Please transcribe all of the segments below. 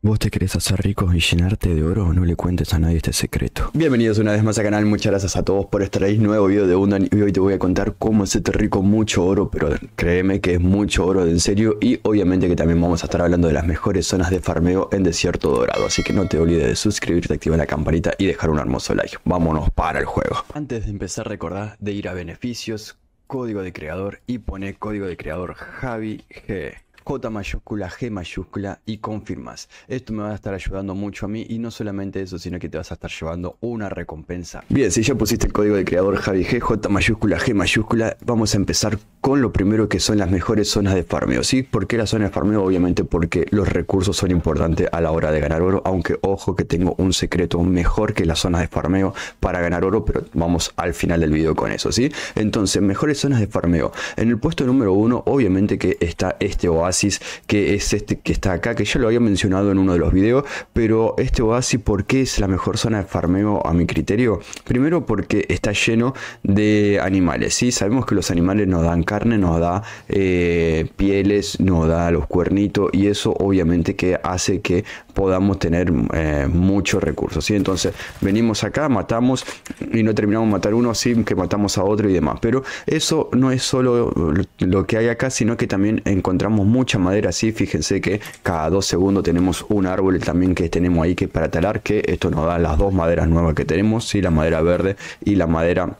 ¿Vos te querés hacer rico y llenarte de oro? No le cuentes a nadie este secreto. Bienvenidos una vez más al canal, muchas gracias a todos por estar ahí. Nuevo video de Undan y hoy te voy a contar cómo hacerte este rico mucho oro, pero créeme que es mucho oro en serio y obviamente que también vamos a estar hablando de las mejores zonas de farmeo en Desierto Dorado. Así que no te olvides de suscribirte, activar la campanita y dejar un hermoso like. Vámonos para el juego. Antes de empezar, recordar de ir a beneficios, código de creador y pone código de creador Javi G. J mayúscula, G mayúscula y confirmas. Esto me va a estar ayudando mucho a mí y no solamente eso, sino que te vas a estar llevando una recompensa. Bien, si ya pusiste el código de creador Javi G, J mayúscula, G mayúscula, vamos a empezar con lo primero que son las mejores zonas de farmeo, ¿sí? ¿Por qué las zonas de farmeo? Obviamente porque los recursos son importantes a la hora de ganar oro, aunque ojo que tengo un secreto mejor que las zonas de farmeo para ganar oro, pero vamos al final del video con eso, ¿sí? Entonces, mejores zonas de farmeo. En el puesto número uno, obviamente que está este oasis que es este que está acá, que ya lo había mencionado en uno de los videos, pero este oasis, ¿por qué es la mejor zona de farmeo a mi criterio? Primero porque está lleno de animales, ¿sí? Sabemos que los animales nos dan carne, nos da eh, pieles, nos da los cuernitos y eso obviamente que hace que podamos tener eh, muchos recursos. ¿sí? Entonces, venimos acá, matamos y no terminamos de matar uno, así que matamos a otro y demás. Pero eso no es solo lo que hay acá, sino que también encontramos mucha madera. Sí, fíjense que cada dos segundos tenemos un árbol también que tenemos ahí que para talar, que esto nos da las dos maderas nuevas que tenemos, sí, la madera verde y la madera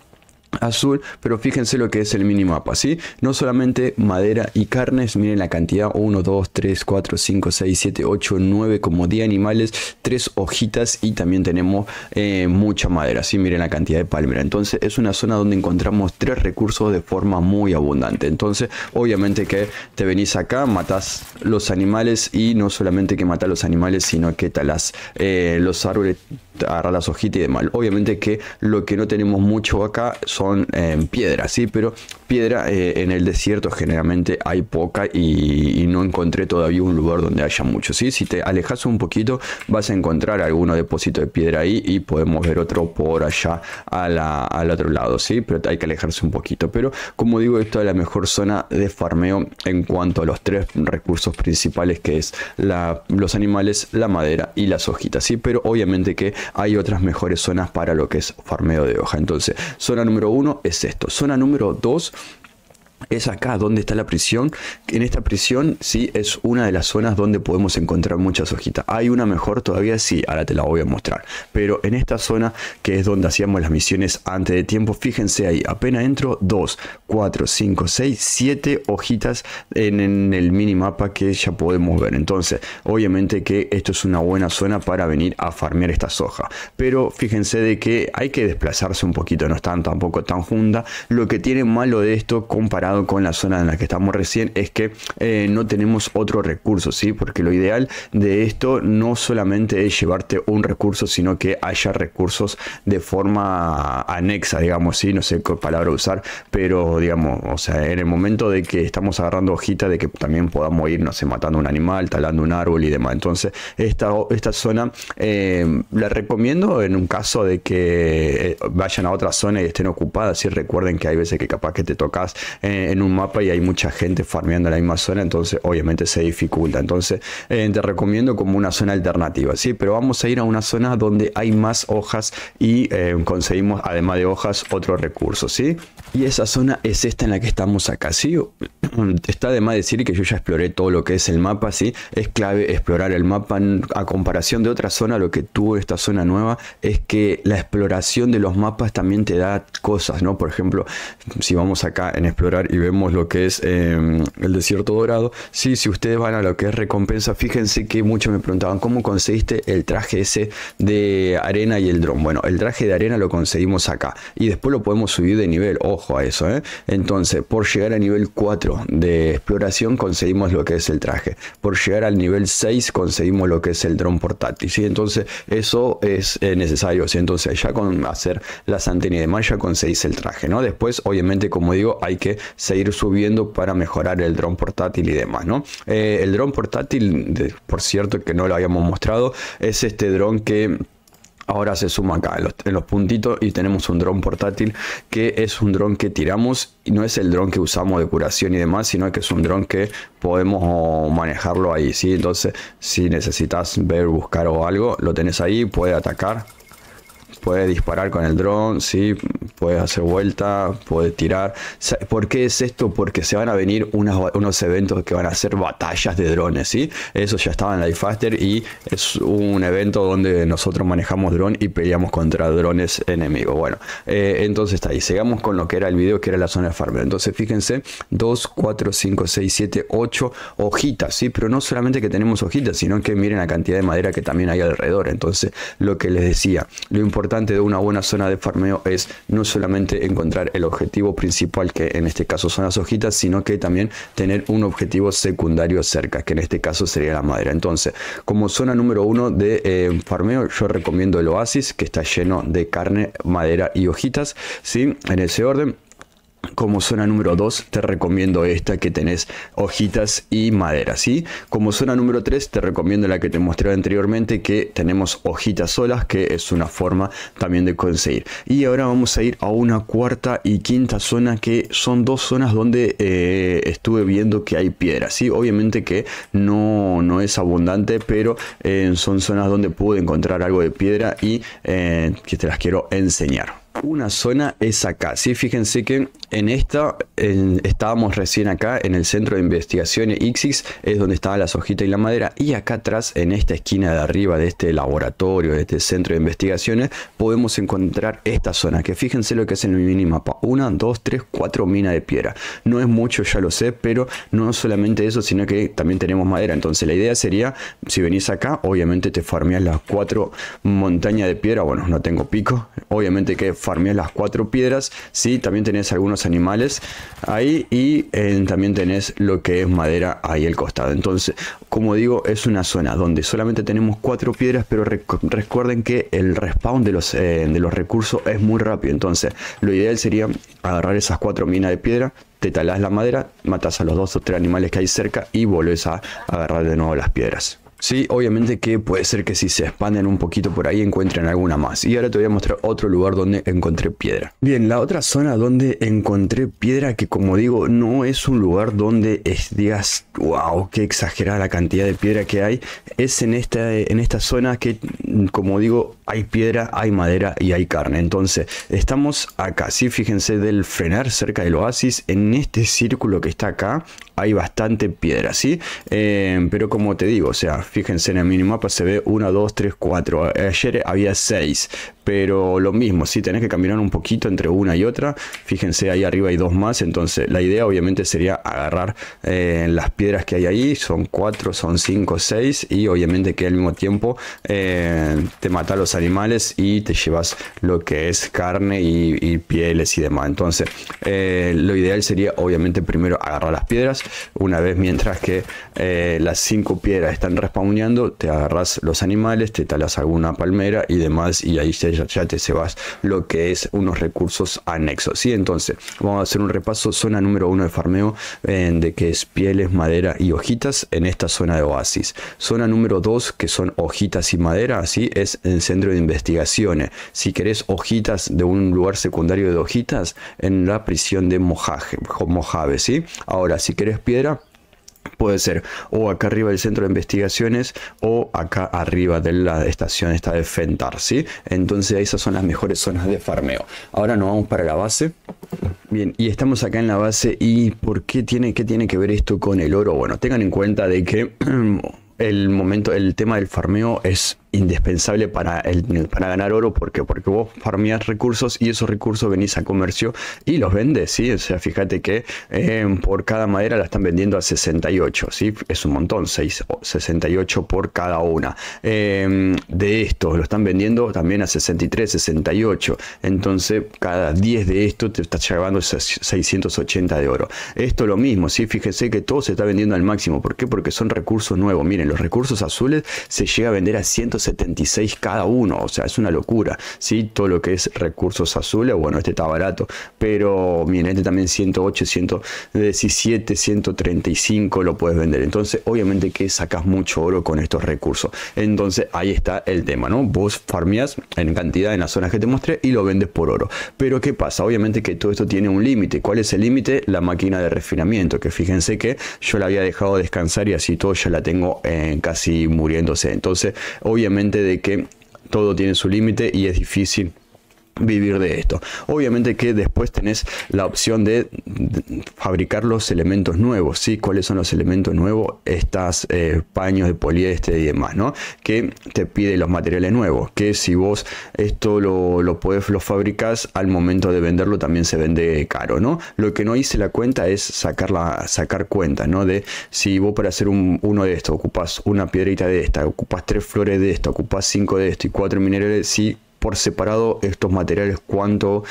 azul, pero fíjense lo que es el minimapa, ¿sí? No solamente madera y carnes, miren la cantidad, 1, 2, 3, 4, 5, 6, 7, 8, 9, como 10 animales, 3 hojitas y también tenemos eh, mucha madera, ¿sí? Miren la cantidad de palmera, entonces es una zona donde encontramos 3 recursos de forma muy abundante, entonces obviamente que te venís acá, matás los animales y no solamente que matás los animales, sino que talás eh, los árboles agarrar las hojitas y demás. Obviamente que lo que no tenemos mucho acá son em, piedras, ¿sí? Pero piedra eh, en el desierto generalmente hay poca y, no encontré todavía un lugar donde haya mucho, ¿sí? Si te alejas un poquito vas a encontrar alguno depósito de piedra ahí y podemos ver otro por allá al otro lado, ¿sí? Pero hay que alejarse un poquito. Pero como digo, esto es la mejor zona de farmeo en cuanto a los tres recursos principales que es los animales, la madera y las hojitas, ¿sí? Pero obviamente que hay otras mejores zonas para lo que es farmeo de hoja. Entonces, zona número uno es esto. Zona número dos es acá donde está la prisión. En esta prisión sí es una de las zonas donde podemos encontrar muchas hojitas. Hay una mejor todavía, sí, ahora te la voy a mostrar. Pero en esta zona, que es donde hacíamos las misiones antes de tiempo, fíjense ahí, apenas entro 2, 4, 5, 6, 7 hojitas en, en el minimapa que ya podemos ver. Entonces, obviamente que esto es una buena zona para venir a farmear estas hojas. Pero fíjense de que hay que desplazarse un poquito, no están tampoco tan juntas. Lo que tiene malo de esto comparado con la zona en la que estamos recién es que eh, no tenemos otro recurso, ¿sí? Porque lo ideal de esto no solamente es llevarte un recurso, sino que haya recursos de forma anexa, digamos, ¿sí? No sé qué palabra usar, pero digamos, o sea, en el momento de que estamos agarrando hojita, de que también podamos ir, matando un animal, talando un árbol y demás. Entonces, esta, esta zona eh, la recomiendo en un caso de que eh, vayan a otra zona y estén ocupadas, Recuerden que hay veces que capaz que te tocas en eh, en un mapa y hay mucha gente farmeando la misma zona, entonces obviamente se dificulta. Entonces eh, te recomiendo como una zona alternativa, ¿sí? Pero vamos a ir a una zona donde hay más hojas y eh, conseguimos además de hojas otros recursos, ¿sí? Y esa zona es esta en la que estamos acá, ¿sí? Está de más decir que yo ya exploré todo lo que es el mapa, ¿sí? Es clave explorar el mapa a comparación de otra zona, lo que tuvo esta zona nueva es que la exploración de los mapas también te da cosas, ¿no? Por ejemplo, si vamos acá en explorar y vemos lo que es em, el desierto dorado, sí, si ustedes van a lo que es recompensa, fíjense que muchos me preguntaban cómo conseguiste el traje ese de arena y el dron. Bueno, el traje de arena lo conseguimos acá y después lo podemos subir de nivel, ojo a eso, ¿eh? Entonces, por llegar a nivel 4 de exploración conseguimos lo que es el traje, por llegar al nivel 6 conseguimos lo que es el dron portátil, ¿sí? Entonces, eso es eh, necesario, ¿sí? Entonces, ya con hacer las antenas de malla conseguís el traje, ¿no? Después, obviamente, como digo, hay que seguir subiendo para mejorar el dron portátil y demás, ¿no? Eh, el dron portátil, por cierto que no lo habíamos mostrado, es este dron que ahora se suma acá en los, puntitos y tenemos un dron portátil que es un dron que tiramos y no es el dron que usamos de curación y demás sino que es un dron que podemos manejarlo ahí ¿sí? entonces si necesitas ver buscar o algo lo tenés ahí puede atacar puede disparar con el dron, ¿sí? puede hacer vuelta, puede tirar. ¿Por qué es esto? Porque se van a venir unos eventos que van a ser batallas de drones. ¿sí? Eso ya estaba en Faster y es un evento donde nosotros manejamos dron y peleamos contra drones enemigos. Bueno, eh, entonces está ahí. Sigamos con lo que era el video, que era la zona de farmer. Entonces fíjense, 2, 4, 5, 6, 7, 8 hojitas, ¿sí? Pero no solamente que tenemos hojitas, sino que miren la cantidad de madera que también hay alrededor. Entonces, lo que les decía, lo importante de una buena zona de farmeo es no solamente encontrar el objetivo principal, que en este caso son las hojitas, sino que también tener un objetivo secundario cerca, que en este caso sería la madera. Entonces, como zona número uno de eh, farmeo, yo recomiendo el oasis, que está lleno de carne, madera y hojitas, ¿sí? En ese orden. Como zona número 2 te recomiendo esta que tenés hojitas y madera, ¿sí? Como zona número 3 te recomiendo la que te mostré anteriormente que tenemos hojitas solas, que es una forma también de conseguir. Y ahora vamos a ir a una cuarta y quinta zona que son dos zonas donde eh, estuve viendo que hay piedra, ¿sí? Obviamente que no, no es abundante, pero eh, son zonas donde pude encontrar algo de piedra y eh, que te las quiero enseñar una zona es acá. ¿sí? Fíjense que en esta estábamos recién acá en el centro de investigaciones IXIS, es donde estaban las hojitas y la madera. Y acá atrás, en esta esquina de arriba de este laboratorio, de este centro de investigaciones, podemos encontrar esta zona. Que fíjense lo que es en el minimapa: una, dos, tres, cuatro minas de piedra. No es mucho, ya lo sé, pero no solamente eso, sino que también tenemos madera. Entonces, la idea sería: si venís acá, obviamente te farmeas las cuatro montañas de piedra. Bueno, no tengo pico, obviamente que farmeas las cuatro piedras, sí, también tenés algunos animales ahí y eh, también tenés lo que es madera ahí al costado. Entonces, como digo, es una zona donde solamente tenemos cuatro piedras, pero recuerden que el respawn de los, eh, de los recursos es muy rápido. Entonces, lo ideal sería agarrar esas cuatro minas de piedra, te talás la madera, matas a los dos o tres animales que hay cerca y volvés a agarrar de nuevo las piedras. Sí, obviamente que puede ser que si se expanden un poquito por ahí encuentren alguna más. Y ahora te voy a mostrar otro lugar donde encontré piedra. Bien, la otra zona donde encontré piedra, que como digo, no es un lugar donde es, digas, wow, qué exagerada la cantidad de piedra que hay, es en esta, en esta zona que, como digo, hay piedra, hay madera y hay carne. Entonces, estamos acá, ¿sí? Fíjense del frenar cerca del oasis, en este círculo que está acá, hay bastante piedra, ¿sí? Eh, pero como te digo, o sea, fíjense en el minimapa se ve 1, 2, 3, 4. Ayer había 6, pero lo mismo, si tenés que caminar un poquito entre una y otra. Fíjense, ahí arriba hay dos más. Entonces, la idea obviamente sería agarrar eh, las piedras que hay ahí. Son cuatro, son cinco, seis. Y obviamente que al mismo tiempo eh, te mata a los animales y te llevas lo que es carne y, pieles y demás. Entonces, eh, lo ideal sería obviamente primero agarrar las piedras. Una vez mientras que las cinco piedras están respawneando, te agarras los animales, te talas alguna palmera y demás. Y ahí se ya, te se lo que es unos recursos anexos. y Entonces, vamos a hacer un repaso. Zona número uno de farmeo, de que es pieles, madera y hojitas en esta zona de oasis. Zona número dos, que son hojitas y madera, así es el centro de investigaciones. Si querés hojitas de un lugar secundario de hojitas, en la prisión de Mojave, Mojave ¿sí? Ahora, si querés piedra, Puede ser o acá arriba del centro de investigaciones o acá arriba de la estación esta de Fentar, ¿sí? Entonces esas son las mejores zonas de farmeo. Ahora nos vamos para la base. Bien, y estamos acá en la base y ¿por qué tiene, qué tiene que ver esto con el oro? Bueno, tengan en cuenta de que el momento, el tema del farmeo es indispensable para, para ganar oro. Porque vos farmeas recursos y esos recursos venís a comercio y los vendes, ¿sí? O sea, fíjate que em, por cada madera la están vendiendo a 68, ¿sí? Es un montón, 68 por cada una. Em, de estos lo están vendiendo también a 63, 68. Entonces, cada 10 de estos te estás llevando 680 de oro. Esto lo mismo, ¿sí? Fíjense que todo se está vendiendo al máximo. ¿Por qué? Porque son recursos nuevos. Miren, los recursos azules se llega a vender a 100 76 cada uno, o sea, es una locura, ¿sí? Todo lo que es recursos azules, bueno, este está barato, pero miren, este también 108, 117, 135 lo puedes vender. Entonces, obviamente que sacas mucho oro con estos recursos. Entonces, ahí está el tema, ¿no? Vos farmeas en cantidad en las zonas que te mostré y lo vendes por oro. Pero, ¿qué pasa? Obviamente que todo esto tiene un límite. ¿Cuál es el límite? La máquina de refinamiento, que fíjense que yo la había dejado descansar y así todo ya la tengo en eh, casi muriéndose. Entonces, obviamente de que todo tiene su límite y es difícil vivir de esto. Obviamente que después tenés la opción de fabricar los elementos nuevos, ¿sí? ¿Cuáles son los elementos nuevos? Estas eh, paños de poliéster y demás, ¿no? Que te pide los materiales nuevos, que si vos esto lo, lo podés, lo fabricás, al momento de venderlo también se vende caro, ¿no? Lo que no hice la cuenta es sacar, la, sacar cuenta, ¿no? De si vos para hacer un, uno de estos ocupas una piedrita de esta, ocupas tres flores de esto ocupas cinco de esto y cuatro minerales, sí, por separado estos materiales cuánto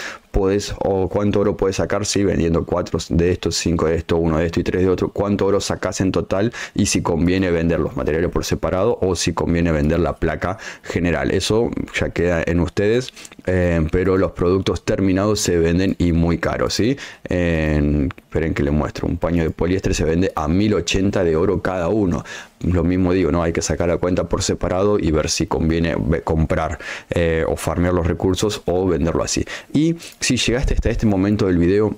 o cuánto oro puedes sacar si vendiendo cuatro de estos, cinco de esto, uno de esto y tres de otro, cuánto oro sacas en total y si conviene vender los materiales por separado o si conviene vender la placa general. Eso ya queda en ustedes, eh, pero los productos terminados se venden y muy caros, ¿sí? esperen que le muestro, un paño de poliéster se vende a 1080 de oro cada uno. Lo mismo digo, ¿no? Hay que sacar la cuenta por separado y ver si conviene comprar eh, o farmear los recursos o venderlo así. Y si llegaste hasta este momento del video,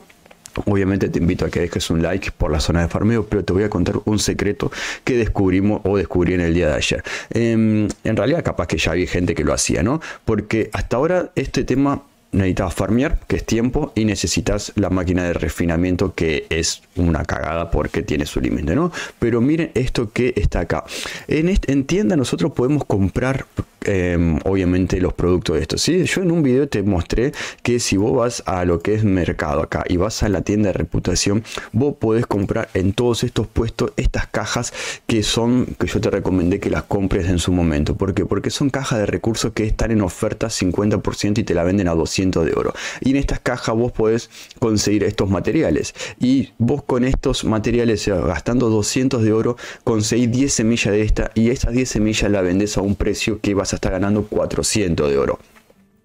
Obviamente te invito a que dejes un like por la zona de farmeo, pero te voy a contar un secreto que descubrimos o descubrí en el día de ayer. Em, en realidad capaz que ya había gente que lo hacía, ¿no? Porque hasta ahora este tema necesitaba farmear, que es tiempo, y necesitas la máquina de refinamiento, que es una cagada porque tiene su límite, ¿no? Pero miren esto que está acá. En en tienda nosotros podemos comprar Em, obviamente los productos de estos. ¿sí? Yo en un video te mostré que si vos vas a lo que es mercado acá y vas a la tienda de reputación, vos podés comprar en todos estos puestos estas cajas que son, que yo te recomendé que las compres en su momento. ¿Por Porque son cajas de recursos que están en oferta 50% y te la venden a 200 de oro. Y en estas cajas vos podés conseguir estos materiales. Y vos con estos materiales, gastando 200 de oro, conseguís 10 semillas de esta y estas 10 semillas la vendés a un precio que vas está ganando 400 de oro.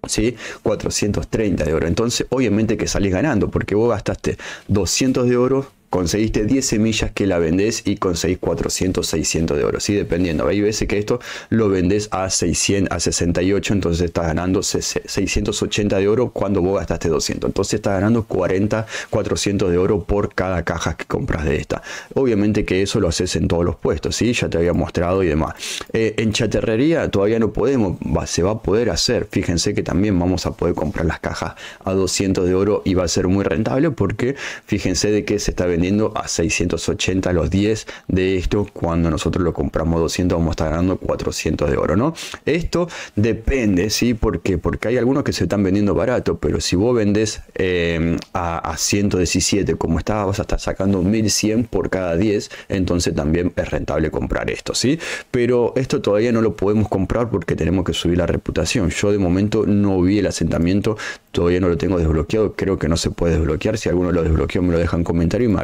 ¿Sí? 430 de oro. Entonces, obviamente que salís ganando, porque vos gastaste 200 de oro conseguiste 10 semillas que la vendés y conseguís 400, 600 de oro, ¿sí? Dependiendo. Hay veces que esto lo vendes a 600, a 68, entonces estás ganando 680 de oro cuando vos gastaste 200. Entonces estás ganando 40, 400 de oro por cada caja que compras de esta. Obviamente que eso lo haces en todos los puestos, ¿sí? Ya te había mostrado y demás. Eh, en chaterrería todavía no podemos, se va a poder hacer. Fíjense que también vamos a poder comprar las cajas a 200 de oro y va a ser muy rentable porque fíjense de qué se está vendiendo a 680 los 10 de esto. Cuando nosotros lo compramos 200 vamos a estar ganando 400 de oro, ¿no? Esto depende, ¿sí? porque Porque hay algunos que se están vendiendo barato, pero si vos vendes eh, a, 117 como está, vas a estar sacando 1100 por cada 10, entonces también es rentable comprar esto, ¿sí? Pero esto todavía no lo podemos comprar porque tenemos que subir la reputación. Yo de momento no vi el asentamiento, todavía no lo tengo desbloqueado, creo que no se puede desbloquear. Si alguno lo desbloqueó me lo dejan en comentario y me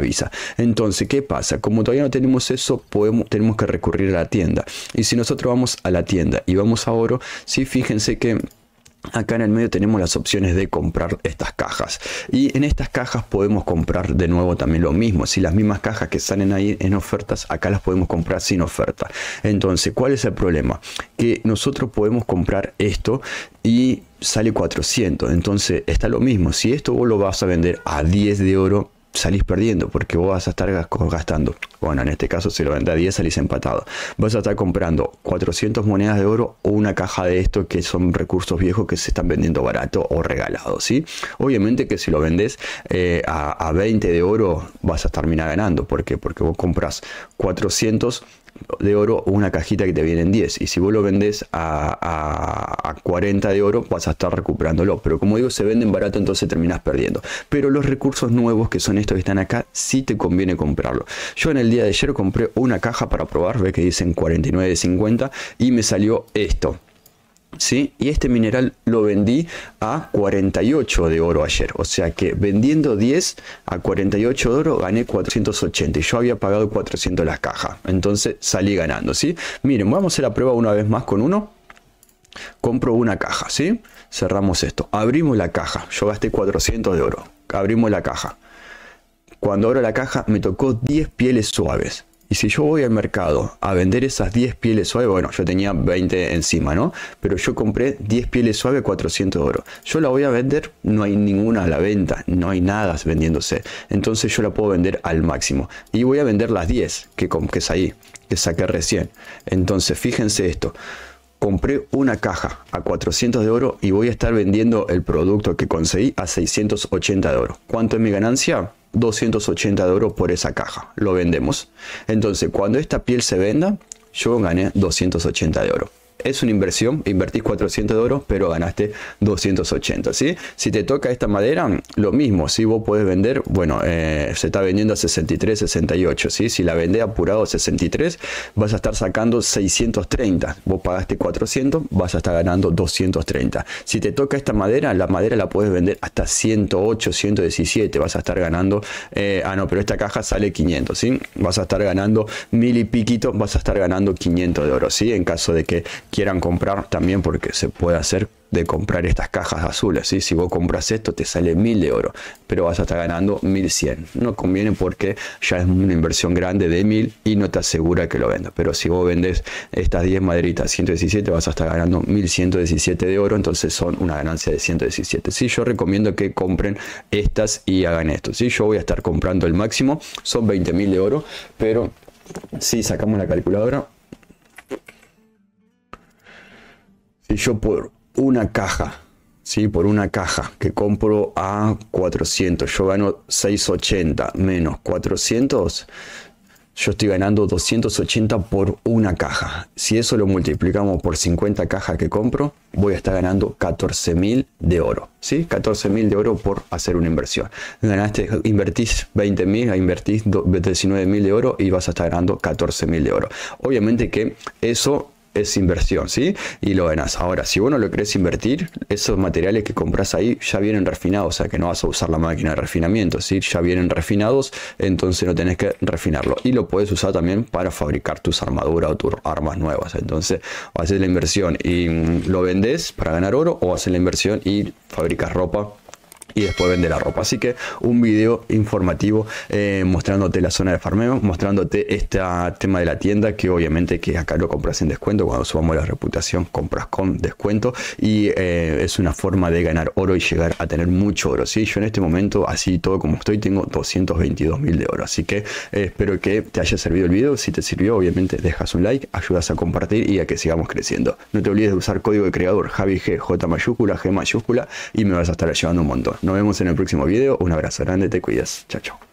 entonces, ¿qué pasa? Como todavía no tenemos eso, podemos, tenemos que recurrir a la tienda. Y si nosotros vamos a la tienda y vamos a oro, si fíjense que Acá en el medio tenemos las opciones de comprar estas cajas y en estas cajas podemos comprar de nuevo también lo mismo. Si las mismas cajas que salen ahí en ofertas, acá las podemos comprar sin oferta. Entonces, ¿cuál es el problema? Que nosotros podemos comprar esto y sale 400. Entonces, está lo mismo. Si esto vos lo vas a vender a 10 de oro, salís perdiendo porque vos vas a estar gastando. Bueno, en este caso si lo vendes a 10 salís empatado. Vas a estar comprando 400 monedas de oro o una caja de esto que son recursos viejos que se están vendiendo barato o regalados, ¿sí? Obviamente que si lo vendés eh, a, a, 20 de oro vas a terminar ganando. ¿Por Porque vos compras 400 de oro una cajita que te viene en 10. Y si vos lo vendés a, 40 de oro, vas a estar recuperándolo. Pero como digo, se venden barato, entonces terminas perdiendo. Pero los recursos nuevos que son estos que están acá, si te conviene comprarlo. Yo en el día de ayer compré una caja para probar, ve que dicen 49.50 y me salió esto. Y este mineral lo vendí a 48 de oro ayer. O sea que vendiendo 10 a 48 de oro gané 480 y yo había pagado 400 las cajas. Entonces salí ganando, ¿sí? Miren, vamos a hacer la prueba una vez más con uno. Compro una caja, ¿sí? Cerramos esto. Abrimos la caja. Yo gasté 400 de oro. Abrimos la caja. Cuando abro la caja me tocó 10 pieles suaves. Y si yo voy al mercado a vender esas 10 pieles suaves, bueno, yo tenía 20 encima, ¿no? Pero yo compré 10 pieles suaves, 400 oro. Yo la voy a vender, no hay ninguna a la venta, no hay nada vendiéndose. Entonces yo la puedo vender al máximo. Y voy a vender las 10 que, que, ahí, que saqué recién. Entonces, fíjense esto compré una caja a 400 de oro y voy a estar vendiendo el producto que conseguí a 680 de oro. ¿Cuánto es mi ganancia? 280 de oro por esa caja. Lo vendemos. Entonces, cuando esta piel se venda, yo gané 280 de oro es una inversión, invertís 400 de oro pero ganaste 280, ¿sí? Si te toca esta madera, lo mismo, si vos puedes vender, bueno, eh, se está vendiendo a 63, 68, ¿sí? Si la vendés apurado a 63, vas a estar sacando 630, vos pagaste 400, vas a estar ganando 230. Si te toca esta madera, la madera la puedes vender hasta 108, 117, vas a estar ganando, eh, ah no, pero esta caja sale 500, ¿sí? Vas a estar ganando mil y piquito, vas a estar ganando 500 de oro, En caso de que quieran comprar también porque se puede hacer de comprar estas cajas azules. ¿sí? Si vos compras esto te sale 1000 de oro, pero vas a estar ganando 1100. No conviene porque ya es una inversión grande de 1000 y no te asegura que lo vendas. Pero si vos vendes estas 10 maderitas 117 vas a estar ganando 1117 de oro, entonces son una ganancia de 117. si Yo recomiendo que compren estas y hagan esto. si Yo voy a estar comprando el máximo, son 20.000 de oro, pero si sacamos la calculadora yo por una caja, ¿sí? Por una caja que compro a 400, yo gano 680 menos 400, yo estoy ganando 280 por una caja. Si eso lo multiplicamos por 50 cajas que compro, voy a estar ganando 14.000 de oro. ¿Sí? 14.000 de oro por hacer una inversión. Ganaste, invertís 20.000, invertís 19.000 de oro y vas a estar ganando 14.000 de oro. Obviamente que eso es inversión, ¿sí? Y lo ganas. Ahora, si uno lo crees invertir, esos materiales que compras ahí ya vienen refinados, o sea que no vas a usar la máquina de refinamiento, ¿sí? Ya vienen refinados, entonces no tenés que refinarlo. Y lo puedes usar también para fabricar tus armaduras o tus armas nuevas. Entonces, haces la inversión y mm, lo vendes para ganar oro o haces la inversión y fabricas ropa y después vende la ropa. Así que un video informativo eh, mostrándote la zona de farmeo, mostrándote este tema de la tienda, que obviamente que acá lo compras en descuento, cuando subamos la reputación compras con descuento y eh, es una forma de ganar oro y llegar a tener mucho oro. ¿sí? Yo en este momento, así todo como estoy, tengo 222 mil de oro. Así que eh, espero que te haya servido el video. Si te sirvió, obviamente dejas un like, ayudas a compartir y a que sigamos creciendo. No te olvides de usar código de creador Javi mayúscula, G mayúscula y me vas a estar ayudando un montón. Nos vemos en el próximo video. Un abrazo grande, te cuidas. Chao,